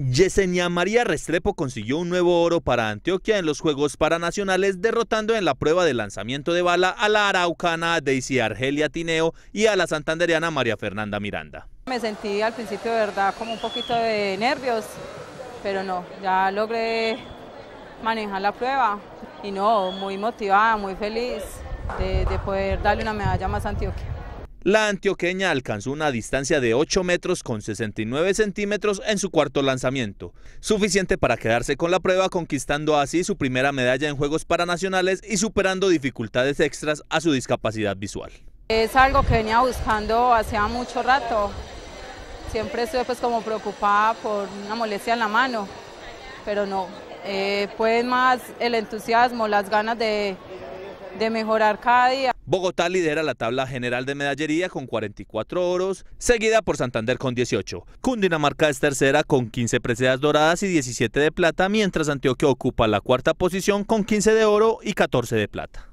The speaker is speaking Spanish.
Yesenia María Restrepo consiguió un nuevo oro para Antioquia en los Juegos Paranacionales, derrotando en la prueba de lanzamiento de bala a la araucana Daisy Argelia Tineo y a la santandereana María Fernanda Miranda. Me sentí al principio de verdad como un poquito de nervios, pero no, ya logré manejar la prueba y no, muy motivada, muy feliz de, de poder darle una medalla más a Antioquia. La antioqueña alcanzó una distancia de 8 metros con 69 centímetros en su cuarto lanzamiento, suficiente para quedarse con la prueba conquistando así su primera medalla en Juegos Paranacionales y superando dificultades extras a su discapacidad visual. Es algo que venía buscando hacía mucho rato, siempre estuve pues como preocupada por una molestia en la mano, pero no, eh, pues más el entusiasmo, las ganas de mejorar cada día. Bogotá lidera la tabla general de medallería con 44 oros, seguida por Santander con 18. Cundinamarca es tercera con 15 preseas doradas y 17 de plata, mientras Antioquia ocupa la cuarta posición con 15 de oro y 14 de plata.